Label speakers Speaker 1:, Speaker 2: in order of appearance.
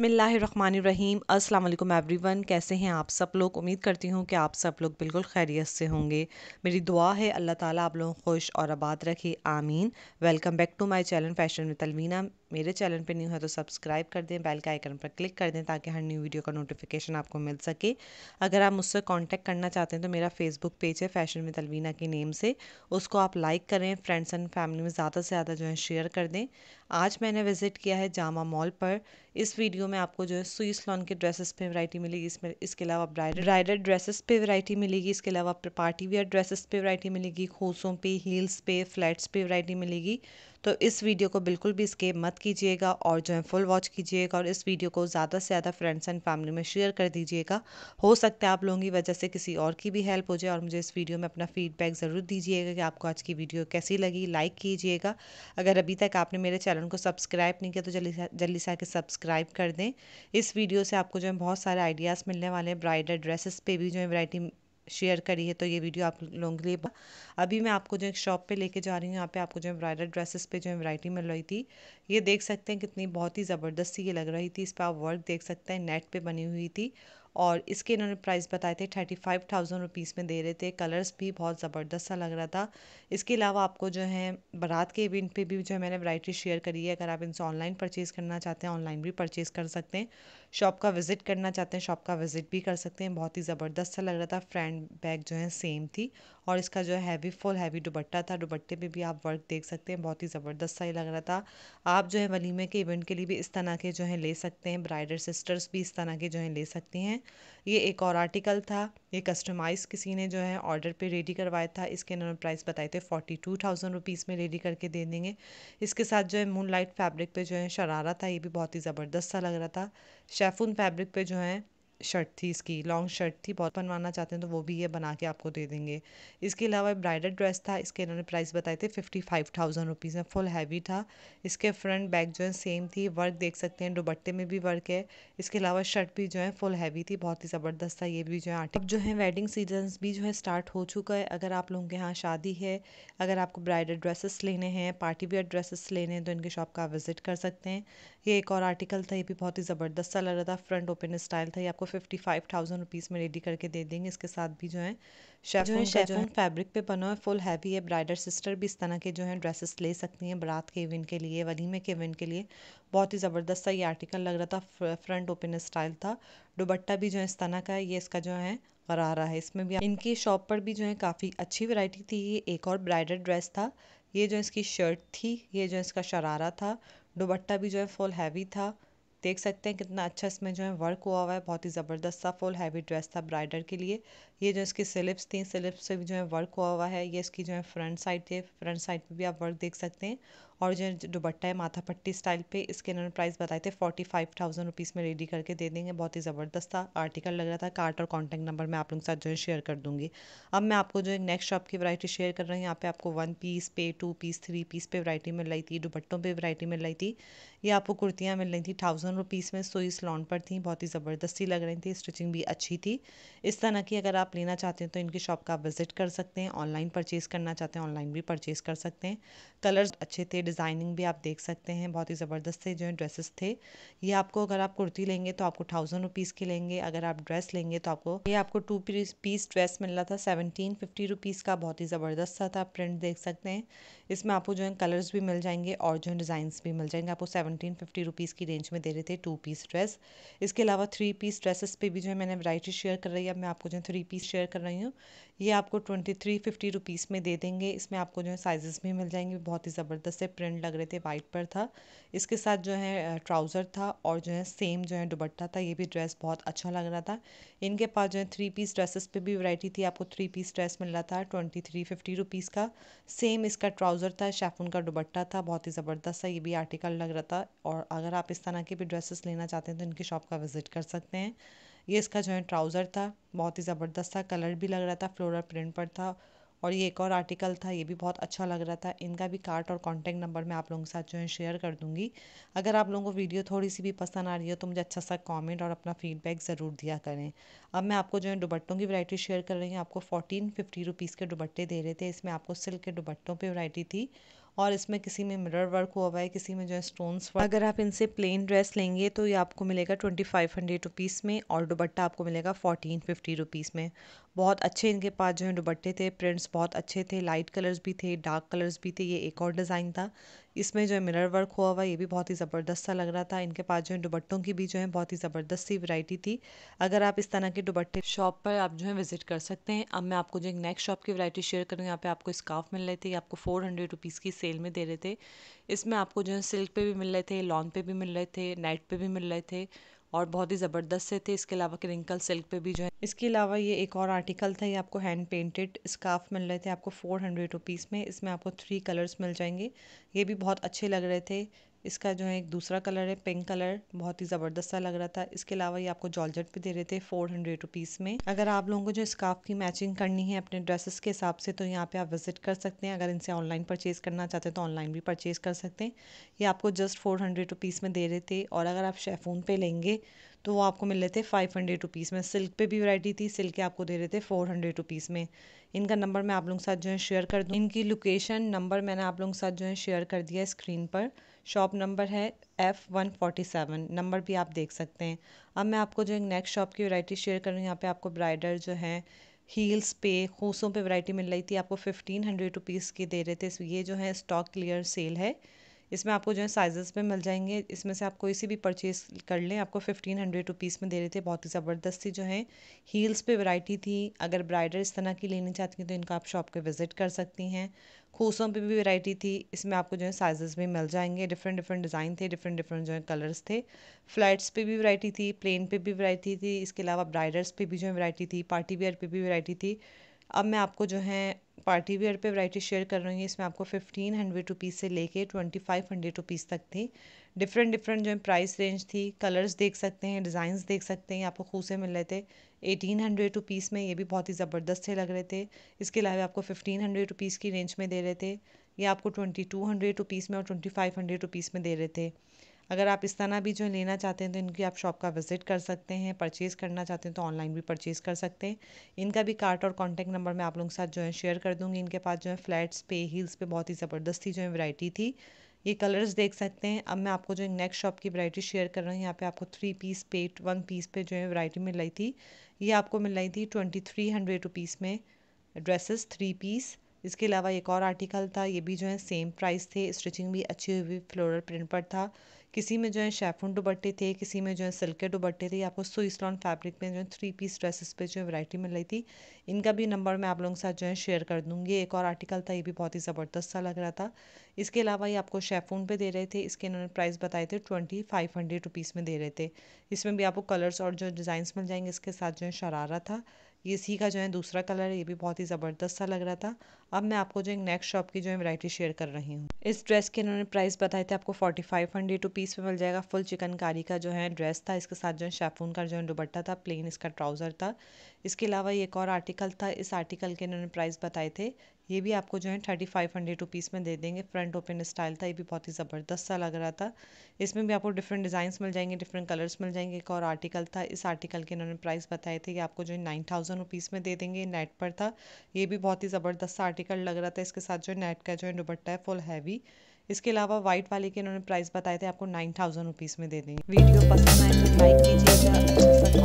Speaker 1: बिसमीम अल्लाम एवरीवन कैसे हैं आप सब लोग उम्मीद करती हूँ कि आप सब लोग बिल्कुल खैरियत से होंगे मेरी दुआ है अल्लाह ताला आप लोगों को खुश और आबाद रखे आमीन welcome back to my channel fashion with Alvina मेरे चैनल पे न्यू है तो सब्सक्राइब कर दें बेल के आइकन पर क्लिक कर दें ताकि हर न्यू वीडियो का नोटिफिकेशन आपको मिल सके अगर आप मुझसे कांटेक्ट करना चाहते हैं तो मेरा फेसबुक पेज है फैशन में तलवीना के नेम से उसको आप लाइक करें फ्रेंड्स एंड फैमिली में ज़्यादा से ज़्यादा जो है शेयर कर दें आज मैंने विज़िट किया है जामा मॉल पर इस वीडियो में आपको जो है स्विस लॉन के ड्रेसेस पे वैरायटी मिलेगी इसमें इसके अलावा ब्राइडल ब्राइडल ड्रेसेस पे वैरायटी मिलेगी इसके अलावा पार्टी वेयर ड्रेसेस पे वैरायटी मिलेगी खोसों पे हील्स पे फ्लैट्स पे वैरायटी मिलेगी तो इस वीडियो को बिल्कुल भी स्केप मत कीजिएगा और जो है फुल वॉच कीजिएगा और इस वीडियो को ज़्यादा से ज़्यादा फ्रेंड्स एंड फैमिली में शेयर कर दीजिएगा हो सकता है आप लोगों की वजह से किसी और की भी हेल्प हो जाए और मुझे इस वीडियो में अपना फीडबैक ज़रूर दीजिएगा कि आपको आज की वीडियो कैसी लगी लाइक कीजिएगा अगर अभी तक आपने मेरे चैनल को सब्सक्राइब नहीं किया तो जल्दी जल्दी से आके सब्सक्राइब कर दें इस वीडियो से आपको जो है बहुत सारे आइडियाज़ मिलने वाले हैं ब्राइडल ड्रेसेस पर भी जो है वैरायटी शेयर करी है तो ये वीडियो आप लोगों के लिए अभी मैं आपको जो एक शॉप पे लेके जा रही हूँ यहाँ पे आपको जो एम्ब्रॉयडर ड्रेसेस पे जो वरायटी मिल रही थी ये देख सकते हैं कितनी बहुत ही ज़बरदस्ती ये लग रही थी इस पर आप वर्क देख सकते हैं नेट पे बनी हुई थी और इसके इन्होंने प्राइस बताए थे थर्टी फाइव थाउजेंड रुपीज़ में दे रहे थे कलर्स भी बहुत ज़बरदस्त सा लग रहा था इसके अलावा आपको जो है बारात के इवेंट पे भी जो है मैंने वैरायटी शेयर करी है अगर आप इनसे ऑनलाइन परचेज़ करना चाहते हैं ऑनलाइन भी परचेज़ कर सकते हैं शॉप का विज़िट करना चाहते हैं शॉप का विज़िट भी कर सकते हैं बहुत ही ज़बरदस्त सा लग रहा था फ्रेंड बैग जो है सेम थी और इसका जो हैवी फुल हैवी दुपट्टा था दुपट्टे पर भी आप वर्क देख सकते हैं बहुत ही ज़बरदस्त सा ही लग रहा था आप जो है वलीमे के इवेंट के लिए भी इस तरह के जो है ले सकते हैं ब्राइडल सिस्टर्स भी इस तरह के जो है ले सकती हैं ये एक और आर्टिकल था ये कस्टमाइज़ किसी ने जो है ऑर्डर पे रेडी करवाया था इसके इन्होंने प्राइस बताए थे फोर्टी टू थाउजेंड रुपीज़ में रेडी करके दे देंगे इसके साथ जो है मून लाइट फैब्रिक पे जो है शरारा था ये भी बहुत ही ज़बरदस्त सा लग रहा था शेफून फैब्रिक पे जो है शर्ट थी इसकी लॉन्ग शर्ट थी बहुत बनवाना चाहते हैं तो वो भी ये बना के आपको दे देंगे इसके अलावा ब्राइडल ड्रेस था इसके इन्होंने प्राइस बताए थे फिफ्टी फाइव थाउजेंड रुपीज़ में फुल हैवी था इसके फ्रंट बैक जो है सेम थी वर्क देख सकते हैं दुबट्टे में भी वर्क है इसके अलावा शर्ट भी जो है फुल हैवी थी बहुत ही ज़बरदस्त था ये भी जो है आठ अब जो है वेडिंग सीजन भी जो है स्टार्ट हो चुका है अगर आप लोगों के यहाँ शादी है अगर आपको ब्राइडल ड्रेसेस लेने हैं पार्टी वेयर ड्रेसेस लेने हैं तो इनके शॉप का विजिट कर सकते हैं ये एक और आर्टिकल था ये भी बहुत ही ज़बरदस्त सा लग रहा था फ्रंट ओपन स्टाइल था ये आपको फिफ्टी फाइव थाउजेंड रुपीज़ में रेडी करके दे देंगे इसके साथ भी जो है शेफ जो है शेफ फैब्रिक पे बना है फुल हैवी है ब्राइडल सिस्टर भी इस तरह के जो है ड्रेसेस ले सकती हैं बारात के इवेंट के लिए वलीमे के इवेंट के लिए बहुत ही ज़बरदस्त था ये आर्टिकल लग रहा था फ्रंट ओपन स्टाइल था दुबट्टा भी जो है इस तरह का है ये इसका जो है गरारा है इसमें भी इनकी शॉप पर भी जो है काफ़ी अच्छी वैरायटी थी ये एक और ब्राइडल ड्रेस था ये जो इसकी शर्ट थी ये जो इसका शरारा था दुबट्टा भी जो है फुल हैवी था देख सकते हैं कितना अच्छा इसमें जो है वर्क हुआ हुआ है बहुत ही ज़बरदस्त सा फुल हैवी ड्रेस था ब्राइडर के लिए ये जो इसकी स्लिप्स थी स्लिप्स से भी जो है वर्क हुआ हुआ है ये इसकी जो है फ्रंट साइड थी फ्रंट साइड पर भी आप वर्क देख सकते हैं और जो दुबट्टा है माथा पट्टी स्टाइल पे इसके इन्होंने प्राइस बताए थे फोर्टी फाइव थाउजेंड रुपीज़ में रेडी करके दे देंगे बहुत ही ज़बरदस्त था आर्टिकल लग रहा था कार्ट और कॉन्टैक्ट नंबर मैं आप लोगों के साथ जो है शेयर कर दूँगी अब मैं आपको जो है नेक्स्ट शॉप की वरायटी शेयर कर रही हूँ यहाँ पे आपको वन पीस पे टू पीस थ्री पीस पे वरायटी मिल रही थी दुबट्टों पर वरायटी मिल रही थी ये आपको कुर्तियाँ मिल रही थी थाउजेंड रुपीज़ में सोई स्लॉन पर थी बहुत ही ज़बरदस्ती लग रही थी स्टिचिंग भी अच्छी थी इस तरह की अगर आप लेना चाहते हैं तो इनकी शॉप का विजिट कर सकते हैं ऑनलाइन परचेज़ करना चाहते हैं ऑनलाइन भी परचेज़ कर सकते हैं कलर्स अच्छे थे डिज़ाइनिंग भी आप देख सकते हैं बहुत ही ज़बरदस्त थे जो है ड्रेसेस थे ये आपको अगर आप कुर्ती लेंगे तो आपको थाउजेंड रुपीज़ के लेंगे अगर आप ड्रेस लेंगे तो आपको ये आपको टू पीस ड्रेस मिल रहा था सेवनटीन फिफ्टी रुपीज़ का बहुत ही ज़बरदस्त था था प्रिंट देख सकते हैं इसमें आपको जो है कलर्स भी मिल जाएंगे और जो है डिजाइन भी मिल जाएंगे आपको सेवनटीन फिफ्टी रुपीज़ की रेंज में दे रहे थे टू पीस ड्रेस इसके अलावा थ्री पीस ड्रेसेस पे भी जो है मैंने वैरायटी शेयर कर रही है अब मैं आपको जो है थ्री पीस शेयर कर रही हूँ ये आपको ट्वेंटी थ्री फिफ्टी रुपीज़ में दे देंगे इसमें आपको जो है साइजेस भी मिल जाएंगे बहुत ही ज़बरदस्त से प्रिंट लग रहे थे वाइट पर था इसके साथ जो है ट्राउज़र था और जो है सेम जो है दुबट्टा था ये भी ड्रेस बहुत अच्छा लग रहा था इनके पास जो है थ्री पीस ड्रेसेस पे भी वैरायटी थी आपको थ्री पीस ड्रेस मिल रहा था ट्वेंटी थ्री फिफ्टी रुपीज़ का सेम इसका ट्राउज़र था शेफून का दुबट्टा था बहुत ही ज़बरदस्त था ये भी आर्टिकल लग रहा था और अगर आप इस तरह के भी ड्रेसेस लेना चाहते हैं तो इनकी शॉप का विज़िट कर सकते हैं ये इसका जो है ट्राउज़र था बहुत ही ज़बरदस्त था कलर भी लग रहा था फ्लोरल प्रिंट पर था और ये एक और आर्टिकल था ये भी बहुत अच्छा लग रहा था इनका भी कार्ट और कॉन्टैक्ट नंबर मैं आप लोगों के साथ जो है शेयर कर दूँगी अगर आप लोगों को वीडियो थोड़ी सी भी पसंद आ रही हो तो मुझे अच्छा सा कॉमेंट और अपना फीडबैक ज़रूर दिया करें अब मैं आपको जो है दुबट्टों की वरायटी शेयर कर रही हूँ आपको फोर्टीन फिफ्टी रुपीज़ के दुबट्टे दे रहे थे इसमें आपको सिल्क के दुबट्टों पर वरायटी थी और इसमें किसी में मिरर वर्क हुआ हुआ है किसी में जो है स्टोन्स अगर आप इनसे प्लेन ड्रेस लेंगे तो ये आपको मिलेगा ट्वेंटी फाइव हंड्रेड रुपीज़ में और दुबट्टा आपको मिलेगा फोर्टीन फिफ्टी रुपीज़ में बहुत अच्छे इनके पास जो है दुबट्टे थे प्रिंट्स बहुत अच्छे थे लाइट कलर्स भी थे डार्क कलर्स भी थे ये एक और डिज़ाइन था इसमें जो है मिरर वर्क हुआ हुआ ये भी बहुत ही ज़बरदस्त सा लग रहा था इनके पास जो है दुबट्टों की भी जो है बहुत ही ज़बरदस्त सी वैरायटी थी अगर आप इस तरह के दुबट्टे शॉप पर आप जो है विजिट कर सकते हैं अब मैं आपको जो एक नेक्स्ट शॉप की वैरायटी शेयर करूँ यहाँ पे आपको स्काफ मिल रहे थे ये आपको फोर हंड्रेड रुपीज़ की सेल में दे रहे थे इसमें आपको जो है सिल्क पर भी मिल रहे थे लॉन पे भी मिल रहे थे नेट पर भी मिल रहे थे और बहुत ही ज़बरदस्त से थे इसके अलावा क्रिंकल सिल्क पे भी जो है इसके अलावा ये एक और आर्टिकल था ये आपको हैंड पेंटेड स्काफ मिल रहे थे आपको फोर हंड्रेड रुपीज़ में इसमें आपको थ्री कलर्स मिल जाएंगे ये भी बहुत अच्छे लग रहे थे इसका जो है एक दूसरा कलर है पिंक कलर बहुत ही ज़बरदस्त सा लग रहा था इसके अलावा ये आपको जॉर्जेट भी दे रहे थे फोर हंड्रेड रुपीज़ में अगर आप लोगों को जो स्काफ की मैचिंग करनी है अपने ड्रेसेस के हिसाब से तो यहाँ पे आप विजिट कर सकते हैं अगर इनसे ऑनलाइन परचेज़ करना चाहते हैं तो ऑनलाइन भी परचेज़ कर सकते हैं ये आपको जस्ट फोर हंड्रेड रुपीज़ में दे रहे थे और अगर आप शेफून पे लेंगे तो वो आपको मिल रहे थे फाइव हंड्रेड रुपीज़ में सिल्क पे भी वैरायटी थी सिल्क के आपको दे रहे थे फोर हंड्रेड रुपीज़ में इनका नंबर मैं आप लोगों के साथ जो है शेयर कर दूँ इनकी लोकेशन नंबर मैंने आप लोगों के साथ जो है शेयर कर दिया स्क्रीन पर शॉप नंबर है F one forty seven number भी आप देख सकते हैं अब मैं आपको जो है नेक्स्ट शॉप की वैरायटी शेयर कर रही हूँ यहाँ पर आपको ब्राइडर जो है हील्स पे खूसों पे वैरायटी मिल रही थी आपको फिफ्टीन हंड्रेड रुपीज़ की दे रहे थे तो ये जो है स्टॉक क्लियर सेल है इसमें आपको जो है साइजेस में मिल जाएंगे इसमें से आप कोई सी भी परचेज़ कर लें आपको फिफ्टीन हंड्रेड रुपीज़ में दे रहे थे बहुत ही ज़बरदस्त थी जो है हील्स पे वैरायटी थी अगर ब्राइडर इस तरह की लेनी चाहती हैं तो इनका आप शॉप के विज़िट कर सकती हैं खूसों पे भी वैरायटी थी इसमें आपको जो है साइजेस भी मिल जाएंगे डिफरेंट डिफरेंट डिज़ाइन थे डिफरेंट डिफरेंट जो है कलर्स थे फ्लैट्स पे भी वैरायटी थी प्लेन पे भी वैरायटी थी इसके अलावा ब्राइडल्स पे भी जो है वैरायटी थी पार्टी वेयर पे भी वैरायटी थी अब मैं आपको जो है पार्टी वेयर पे वैरायटी शेयर कर रही हूँ इसमें आपको फिफ्टीन हंड्रेड रुपीज़ से लेके ट्वेंटी फाइव हंड्रेड रुपीज़ तक थी डिफरेंट डिफरेंट जो प्राइस रेंज थी कलर्स देख सकते हैं डिज़ाइंस देख सकते हैं आपको से मिल रहे थे एटीन हंड्रेड रुपीज़ में ये भी बहुत ही ज़बरदस्त से लग रहे थे इसके अलावा आपको फिफ्टीन हंड्रेड रुपीज़ की रेंज में दे रहे थे या आपको ट्वेंटी टू हंड्रेड रुपीज़ में और ट्वेंटी फाइव हंड्रेड रुपीज़ में दे रहे थे अगर आप इस तरह भी जो लेना चाहते हैं तो इनकी आप शॉप का विज़िट कर सकते हैं परचेज़ करना चाहते हैं तो ऑनलाइन भी परचेज़ कर सकते हैं इनका भी कार्ट और कॉन्टैक्ट नंबर मैं आप लोगों के साथ जो है शेयर कर दूँगी इनके पास जो है फ्लैट्स पे हील्स पे बहुत ही ज़बरदस्ती जो है वैराइटी थी ये कलर्स देख सकते हैं अब मैं आपको जो नेक्स्ट शॉप की वैरायटी शेयर कर रहा हूँ यहाँ पे आपको थ्री पीस पे वन पीस पे जो है वैरायटी मिल रही थी ये आपको मिल रही थी ट्वेंटी थ्री हंड्रेड रुपीज़ में ड्रेसेस थ्री पीस इसके अलावा एक और आर्टिकल था ये भी जो है सेम प्राइस थे स्टिचिंग भी अच्छी हुई फ्लोरल प्रिंट पर था किसी में जो है शेफोन दुबट्टे थे किसी में जो है सिल्के दुबट्टे थे आपको सुइसलॉन फैब्रिक में जो है थ्री पीस ड्रेसेस पे जो है वैरायटी मिल रही थी इनका भी नंबर मैं आप लोगों के साथ जो है शेयर कर दूंगी एक और आर्टिकल था ये भी बहुत ही ज़बरदस्त सा लग रहा था इसके अलावा ये आपको शेफोन पे दे रहे थे इसके इन्होंने प्राइस बताए थे ट्वेंटी फाइव हंड्रेड रुपीज़ में दे रहे थे इसमें भी आपको कलर्स और जो डिज़ाइंस मिल जाएंगे इसके साथ जो है शरारा था ये इसी का जो है दूसरा कलर है ये भी बहुत ही ज़बरदस्त सा लग रहा था अब मैं आपको जो एक नेक्स्ट शॉप की जो है वैरायटी शेयर कर रही हूँ इस ड्रेस के इन्होंने प्राइस बताए थे आपको forty five hundred two piece में मिल जाएगा फुल चिकनकारी का जो है ड्रेस था इसके साथ जो है शेफून का जो है दुबट्टा था प्लेन इसका ट्राउज़र था इसके अलावा एक और आर्टिकल था इस आर्टिकल के इन्होंने प्राइस बताए थे ये भी आपको जो है थर्टी फाइव हंड्रेड रुपीज़ में दे देंगे फ्रंट ओपन स्टाइल था ये भी बहुत ही ज़बरदस्त सा लग रहा था इसमें भी आपको डिफरेंट डिज़ाइंस मिल जाएंगे डिफरेंट कलर्स मिल जाएंगे एक और आर्टिकल था इस आर्टिकल के इन्होंने प्राइस बताए थे कि आपको जो है नाइन थाउजेंड रुपीज़ में दे देंगे नेट पर था ये भी बहुत ही ज़बरदस्त सा आर्टिकल डिफिकल्ट लग रहा था इसके साथ जो नेट का जो दुपट्टा है फुल हैवी इसके अलावा व्हाइट वाले के इन्होंने प्राइस बताए थे आपको नाइन थाउजेंड रुपीज़ में दे देंगे वीडियो पसंद आए तो लाइक कीजिएगा